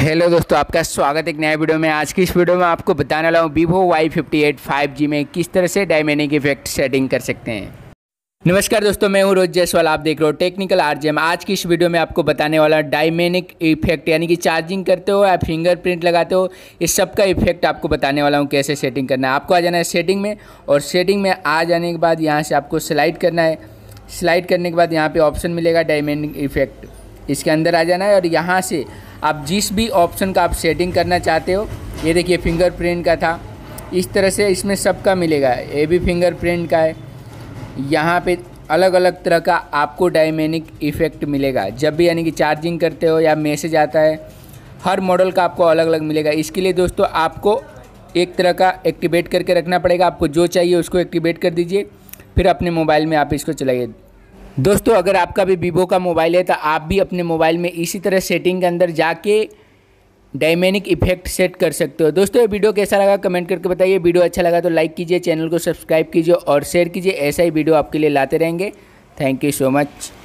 hello दोस्तों आपका स्वागत एक नए वीडियो में आज की इस वीडियो में आपको बताने वाला हूँ Vivo Y fifty eight five G में किस तरह से डायमेनिक इफेक्ट सेटिंग कर सकते हैं नमस्कार दोस्तों मैं हूँ रोज जयसवाल आप देख रहे हो टेक्निकल आरजेएम आज की इस वीडियो में आपको बताने वाला डायमेनिक इफेक्ट यानी कि चार्जिंग करते हो या फिंगरप्रिंट लगाते हो इस सब का इफेक्ट आपको बताने वाला हूँ कैसे सेटिंग करना है आपको आ जाना है सेटिंग में और सेटिंग में आ जाने के बाद यहाँ से आपको स्लाइड करना है स्लाइड करने के बाद यहाँ पर ऑप्शन मिलेगा डायमेनिक इफेक्ट इसके अंदर आ जाना है और यहाँ से आप जिस भी ऑप्शन का आप सेटिंग करना चाहते हो ये देखिए फिंगरप्रिंट का था इस तरह से इसमें सबका मिलेगा ये भी फिंगरप्रिंट का है यहाँ पे अलग अलग तरह का आपको डायमेनिक इफ़ेक्ट मिलेगा जब भी यानी कि चार्जिंग करते हो या मैसेज आता है हर मॉडल का आपको अलग अलग मिलेगा इसके लिए दोस्तों आपको एक तरह का एक्टिवेट करके रखना पड़ेगा आपको जो चाहिए उसको एक्टिवेट कर दीजिए फिर अपने मोबाइल में आप इसको चलाइए दोस्तों अगर आपका भी वीवो का मोबाइल है तो आप भी अपने मोबाइल में इसी तरह सेटिंग के अंदर जाके डायमेनिक इफेक्ट सेट कर सकते हो दोस्तों ये वीडियो कैसा लगा कमेंट करके बताइए वीडियो अच्छा लगा तो लाइक कीजिए चैनल को सब्सक्राइब कीजिए और शेयर कीजिए ऐसा ही वीडियो आपके लिए लाते रहेंगे थैंक यू सो मच